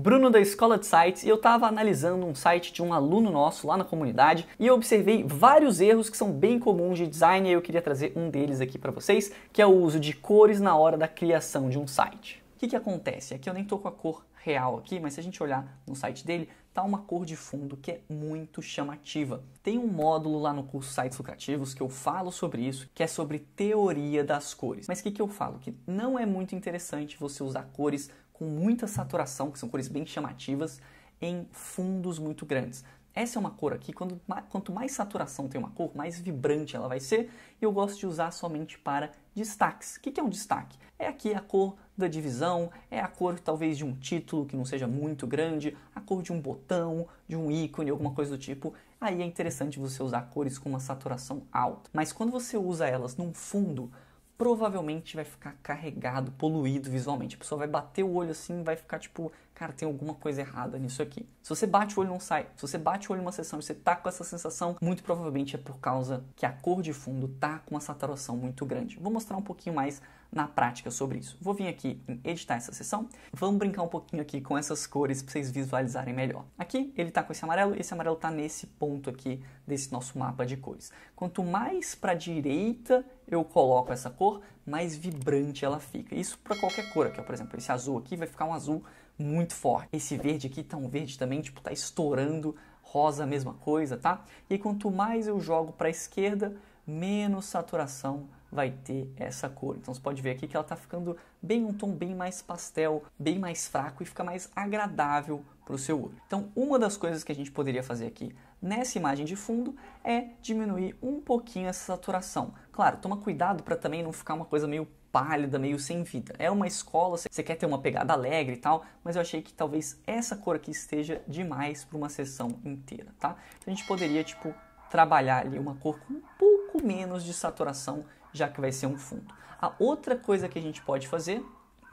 Bruno da Escola de Sites e eu estava analisando um site de um aluno nosso lá na comunidade e eu observei vários erros que são bem comuns de design e eu queria trazer um deles aqui para vocês, que é o uso de cores na hora da criação de um site. O que, que acontece? Aqui eu nem estou com a cor real aqui, mas se a gente olhar no site dele, tá uma cor de fundo que é muito chamativa. Tem um módulo lá no curso Sites Lucrativos que eu falo sobre isso, que é sobre teoria das cores. Mas o que, que eu falo? Que não é muito interessante você usar cores com muita saturação, que são cores bem chamativas, em fundos muito grandes. Essa é uma cor aqui, quando, quanto mais saturação tem uma cor, mais vibrante ela vai ser, e eu gosto de usar somente para destaques. O que é um destaque? É aqui a cor da divisão, é a cor talvez de um título que não seja muito grande, a cor de um botão, de um ícone, alguma coisa do tipo. Aí é interessante você usar cores com uma saturação alta. Mas quando você usa elas num fundo provavelmente vai ficar carregado, poluído visualmente. A pessoa vai bater o olho assim e vai ficar tipo, cara, tem alguma coisa errada nisso aqui. Se você bate o olho não sai, se você bate o olho numa sessão e você tá com essa sensação, muito provavelmente é por causa que a cor de fundo tá com uma saturação muito grande. Vou mostrar um pouquinho mais na prática sobre isso. Vou vir aqui em editar essa sessão. Vamos brincar um pouquinho aqui com essas cores para vocês visualizarem melhor. Aqui ele está com esse amarelo, esse amarelo está nesse ponto aqui desse nosso mapa de cores. Quanto mais para a direita eu coloco essa cor, mais vibrante ela fica. Isso para qualquer cor aqui, ó. por exemplo, esse azul aqui vai ficar um azul muito forte. Esse verde aqui está um verde também, tipo, tá estourando. Rosa, mesma coisa, tá? E quanto mais eu jogo para a esquerda, menos saturação vai ter essa cor. Então você pode ver aqui que ela está ficando bem um tom bem mais pastel, bem mais fraco e fica mais agradável para o seu olho. Então uma das coisas que a gente poderia fazer aqui nessa imagem de fundo é diminuir um pouquinho essa saturação. Claro, toma cuidado para também não ficar uma coisa meio pálida, meio sem vida. É uma escola, você quer ter uma pegada alegre e tal, mas eu achei que talvez essa cor aqui esteja demais para uma sessão inteira, tá? Então a gente poderia, tipo, trabalhar ali uma cor com um pouco pouco menos de saturação, já que vai ser um fundo. A outra coisa que a gente pode fazer,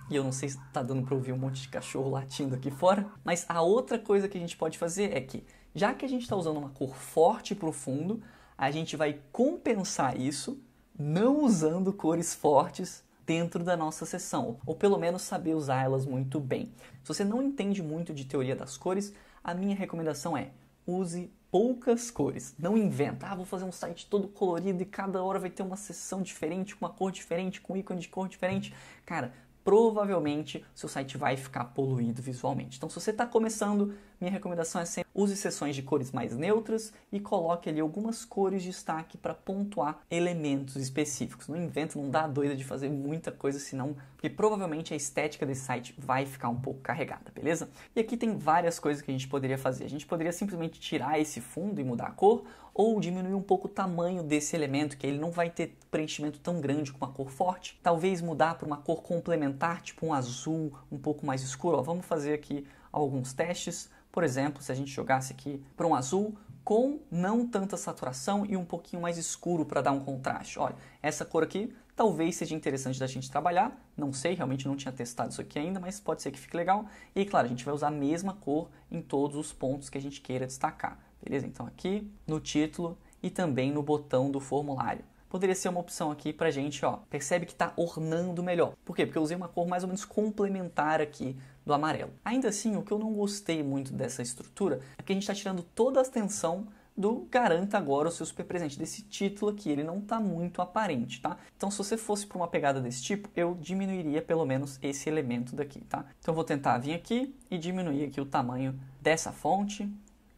e eu não sei se está dando para ouvir um monte de cachorro latindo aqui fora, mas a outra coisa que a gente pode fazer é que, já que a gente está usando uma cor forte para o fundo, a gente vai compensar isso não usando cores fortes dentro da nossa sessão, ou pelo menos saber usar elas muito bem. Se você não entende muito de teoria das cores, a minha recomendação é use poucas cores. Não inventa, ah, vou fazer um site todo colorido e cada hora vai ter uma seção diferente, com uma cor diferente, com um ícone de cor diferente. Cara, provavelmente seu site vai ficar poluído visualmente. Então, se você está começando, minha recomendação é sempre use seções de cores mais neutras e coloque ali algumas cores de destaque para pontuar elementos específicos. Não inventa, não dá doida de fazer muita coisa, senão, porque provavelmente a estética desse site vai ficar um pouco carregada, beleza? E aqui tem várias coisas que a gente poderia fazer. A gente poderia simplesmente tirar esse fundo e mudar a cor, ou diminuir um pouco o tamanho desse elemento, que ele não vai ter preenchimento tão grande com uma cor forte. Talvez mudar para uma cor complementar, tipo um azul um pouco mais escuro. Ó, vamos fazer aqui alguns testes. Por exemplo, se a gente jogasse aqui para um azul com não tanta saturação e um pouquinho mais escuro para dar um contraste. Olha, essa cor aqui talvez seja interessante da gente trabalhar, não sei, realmente não tinha testado isso aqui ainda, mas pode ser que fique legal. E claro, a gente vai usar a mesma cor em todos os pontos que a gente queira destacar. Beleza? Então aqui no título e também no botão do formulário poderia ser uma opção aqui pra gente, ó. Percebe que tá ornando melhor. Por quê? Porque eu usei uma cor mais ou menos complementar aqui do amarelo. Ainda assim, o que eu não gostei muito dessa estrutura é que a gente está tirando toda a atenção do garanta agora o seu super presente, desse título aqui, ele não está muito aparente, tá? Então se você fosse para uma pegada desse tipo, eu diminuiria pelo menos esse elemento daqui, tá? Então eu vou tentar vir aqui e diminuir aqui o tamanho dessa fonte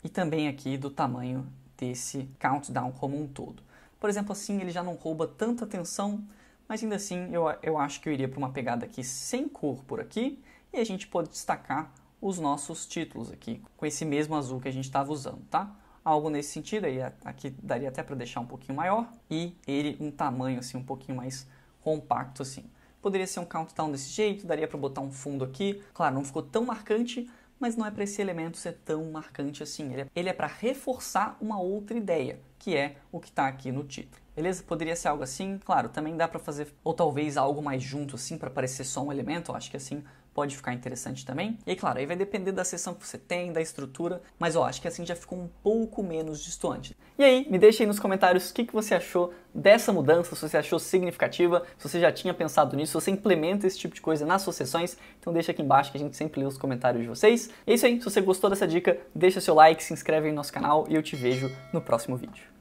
e também aqui do tamanho desse countdown como um todo. Por exemplo, assim ele já não rouba tanta atenção, mas ainda assim eu, eu acho que eu iria para uma pegada aqui sem cor por aqui e a gente pode destacar os nossos títulos aqui com esse mesmo azul que a gente estava usando, tá? Algo nesse sentido, aí aqui daria até para deixar um pouquinho maior e ele um tamanho assim um pouquinho mais compacto assim. Poderia ser um countdown desse jeito, daria para botar um fundo aqui. Claro, não ficou tão marcante, mas não é para esse elemento ser tão marcante assim. Ele é, ele é para reforçar uma outra ideia, que é o que está aqui no título. Beleza? Poderia ser algo assim, claro, também dá para fazer, ou talvez algo mais junto assim, para parecer só um elemento. Eu acho que assim pode ficar interessante também. E claro, aí vai depender da sessão que você tem, da estrutura, mas eu acho que assim já ficou um pouco menos distante. E aí, me deixa aí nos comentários o que, que você achou dessa mudança, se você achou significativa, se você já tinha pensado nisso, se você implementa esse tipo de coisa nas suas sessões, então deixa aqui embaixo que a gente sempre lê os comentários de vocês. E é isso aí, se você gostou dessa dica, deixa seu like, se inscreve aí no nosso canal e eu te vejo no próximo vídeo.